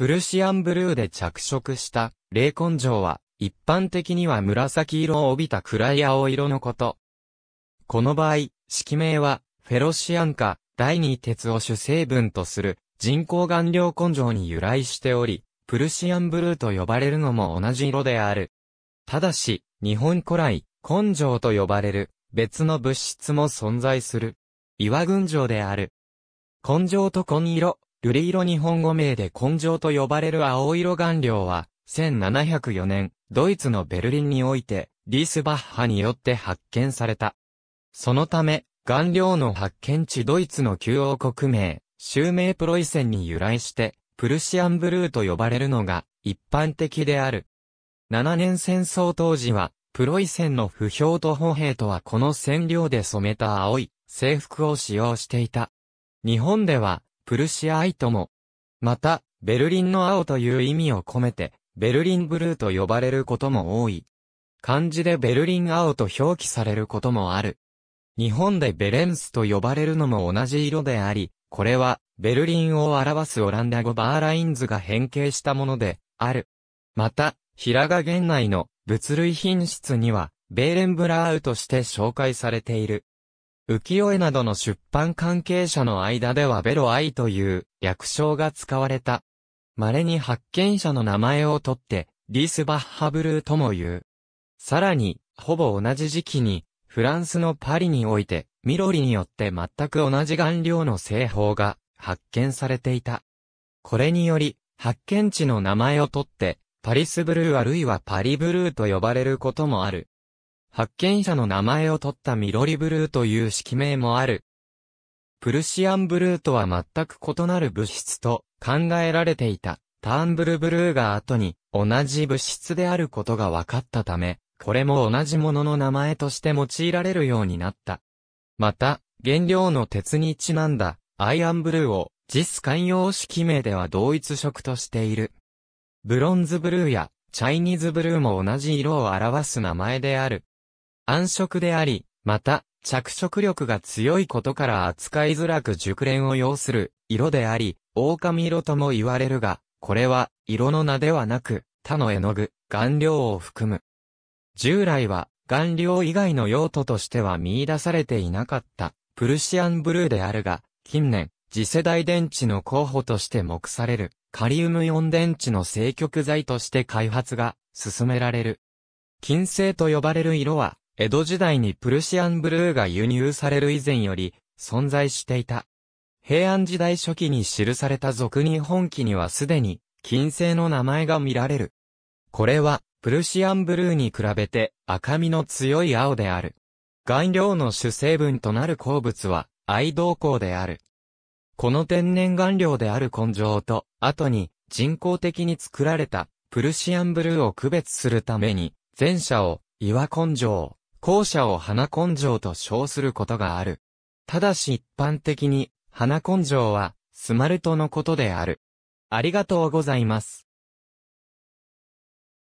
プルシアンブルーで着色した霊根性は、一般的には紫色を帯びた暗い青色のこと。この場合、色名は、フェロシアン化、第二鉄を主成分とする人工顔料根性に由来しており、プルシアンブルーと呼ばれるのも同じ色である。ただし、日本古来、根性と呼ばれる別の物質も存在する。岩群青である。根性と根色、ルリ色日本語名で根性と呼ばれる青色顔料は、1704年、ドイツのベルリンにおいて、リースバッハによって発見された。そのため、顔料の発見地ドイツの旧王国名、襲名プロイセンに由来して、プルシアンブルーと呼ばれるのが一般的である。7年戦争当時は、プロイセンの不評と歩兵とはこの染料で染めた青い制服を使用していた。日本では、プルシアイとも。また、ベルリンの青という意味を込めて、ベルリンブルーと呼ばれることも多い。漢字でベルリン青と表記されることもある。日本でベレンスと呼ばれるのも同じ色であり、これは、ベルリンを表すオランダ語バーラインズが変形したもので、ある。また、平賀源内の物類品質には、ベーレンブラーウとして紹介されている。浮世絵などの出版関係者の間ではベロアイという略称が使われた。稀に発見者の名前をとって、リス・バッハブルーとも言う。さらに、ほぼ同じ時期に、フランスのパリにおいて、ミロリによって全く同じ顔料の製法が発見されていた。これにより、発見地の名前をとって、パリスブルーあるいはパリブルーと呼ばれることもある。発見者の名前を取った緑ブルーという式名もある。プルシアンブルーとは全く異なる物質と考えられていたターンブルブルーが後に同じ物質であることが分かったため、これも同じものの名前として用いられるようになった。また、原料の鉄にちなんだアイアンブルーを実寛容式名では同一色としている。ブロンズブルーやチャイニーズブルーも同じ色を表す名前である。暗色であり、また、着色力が強いことから扱いづらく熟練を要する色であり、狼色とも言われるが、これは色の名ではなく、他の絵の具、顔料を含む。従来は、顔料以外の用途としては見出されていなかった、プルシアンブルーであるが、近年、次世代電池の候補として目される、カリウムイオン電池の正極材として開発が進められる。金星と呼ばれる色は、江戸時代にプルシアンブルーが輸入される以前より存在していた。平安時代初期に記された俗日本記にはすでに金星の名前が見られる。これはプルシアンブルーに比べて赤みの強い青である。顔料の主成分となる鉱物は愛動鉱である。この天然顔料である根性と、後に人工的に作られたプルシアンブルーを区別するために、前者を岩根性、後者を花根性と称することがある。ただし一般的に、花根性は、スマルトのことである。ありがとうございます。